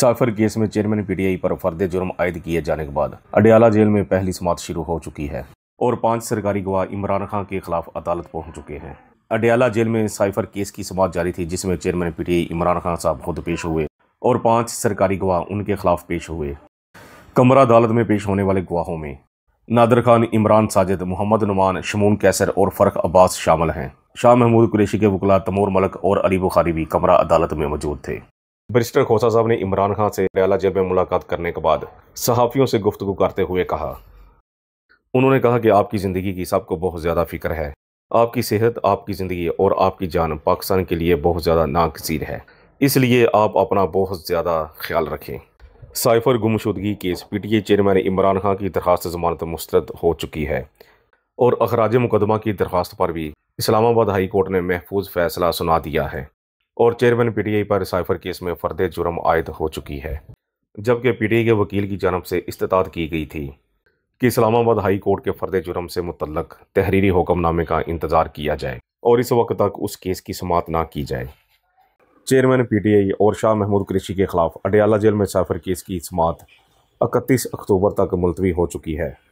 cipher case में chairman PTI पर फर्द जुर्म आयद किए जाने के बाद अडयाला जेल में पहली समात शुरू हो चुकी है और पांच सरकारी गवाह इमरान खान के खिलाफ अदालत पहुंच चुके हैं अडयाला जेल में साइफर केस की समात जारी थी जिसमें चेयरमैन पीटीआई इमरान खान साहब खुद पेश हुए और पांच सरकारी गवाह उनके खिलाफ पेश हुए कमरा अदालत में पेश होने वाले गवाहों में नादर खान इमरान साजिद मोहम्मद नुमान शमून कैसर और फरक अब्बास शामिल हैं शाह महमूद कुरेशी के वकला तमोर मलक और अली बुखारी भी कमरा अदालत में मौजूद थे बरिस्टर खोसा साहब ने इमरान खान से रियाला जेल में मुलाकात करने के बाद सहाफ़ियों से गुफ्तु करते हुए कहा उन्होंने कहा कि आपकी ज़िंदगी की सबको बहुत ज़्यादा फिक्र है आपकी सेहत आपकी ज़िंदगी और आपकी जान पाकिस्तान के लिए बहुत ज़्यादा नागजीर है इसलिए आप अपना बहुत ज़्यादा ख्याल रखें साइफर गुमशुदगी case P T A chairman Imran Khan की दरख्वास्त जमानत मुस्तरद हो चुकी है और अखराज मुकदमा की दरख्वास्त पर भी इस्लामाबाद हाई कोर्ट ने महफूज फैसला सुना दिया है और चेयरमैन पीटीआई पर साइफर केस में फर्द जुर्म आयद हो चुकी है जबकि पीटीआई के वकील की जानब से इस्तात की गई थी कि इस्लामाबाद हाई कोर्ट के फर्द जुर्म से मुतलक तहरीरी हुक्मनामे का इंतज़ार किया जाए और इस वक्त तक उस केस की समात ना की जाए चेयरमैन पीटीआई और शाह महमूद कृषि के खिलाफ अडयाला जेल में साइफर केस की समात इकतीस अक्टूबर तक मुलतवी हो चुकी है